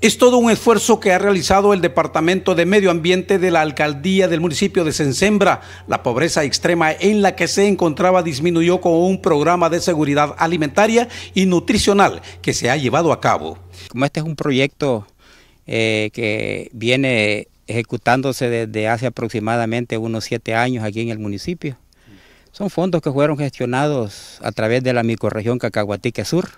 Es todo un esfuerzo que ha realizado el Departamento de Medio Ambiente de la Alcaldía del municipio de Sensembra La pobreza extrema en la que se encontraba disminuyó con un programa de seguridad alimentaria y nutricional que se ha llevado a cabo. Como este es un proyecto eh, que viene ejecutándose desde hace aproximadamente unos siete años aquí en el municipio, son fondos que fueron gestionados a través de la microrregión Cacahuatique Sur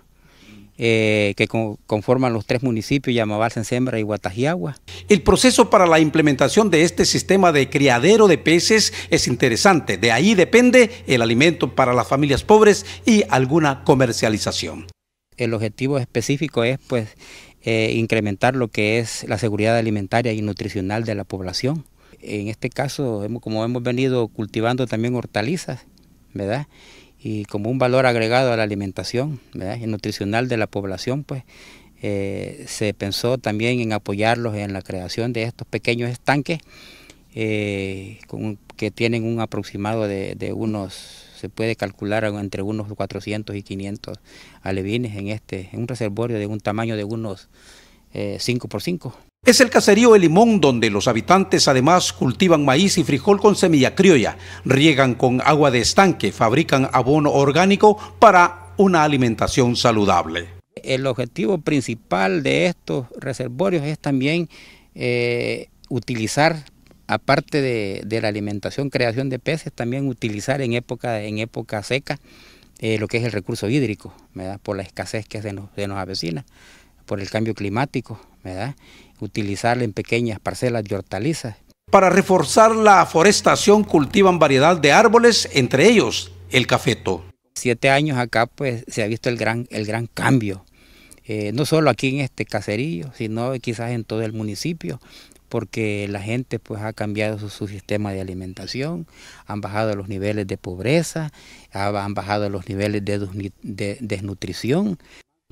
eh, que conforman los tres municipios, Yamabal, Sensembra y Guatajiagua. El proceso para la implementación de este sistema de criadero de peces es interesante. De ahí depende el alimento para las familias pobres y alguna comercialización. El objetivo específico es pues eh, incrementar lo que es la seguridad alimentaria y nutricional de la población. En este caso, como hemos venido cultivando también hortalizas, ¿verdad? y como un valor agregado a la alimentación y nutricional de la población, pues eh, se pensó también en apoyarlos en la creación de estos pequeños estanques eh, que tienen un aproximado de, de, unos, se puede calcular entre unos 400 y 500 alevines en este, en un reservorio de un tamaño de unos 5 x 5. Es el caserío El Limón donde los habitantes además cultivan maíz y frijol con semilla criolla, riegan con agua de estanque, fabrican abono orgánico para una alimentación saludable. El objetivo principal de estos reservorios es también eh, utilizar aparte de, la alimentación, creación de peces, también utilizar en época, en época seca eh, lo que es el recurso hídrico, por la escasez que se nos, se nos avecina por el cambio climático, ¿verdad? en pequeñas parcelas de hortalizas. Para reforzar la forestación cultivan variedad de árboles, entre ellos el cafeto. Siete años acá pues se ha visto el gran, el gran cambio, eh, no solo aquí en este caserío, sino quizás en todo el municipio, porque la gente pues ha cambiado su, sistema de alimentación, han bajado los niveles de pobreza, han bajado los niveles de, desnutrición,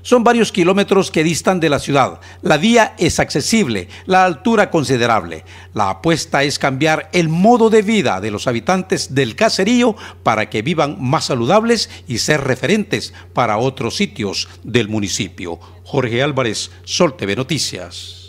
son varios kilómetros que distan de la ciudad. La vía es accesible, la altura considerable. La apuesta es cambiar el modo de vida de los habitantes del caserío para que vivan más saludables y ser referentes para otros sitios del municipio. Jorge Álvarez, Sol TV Noticias.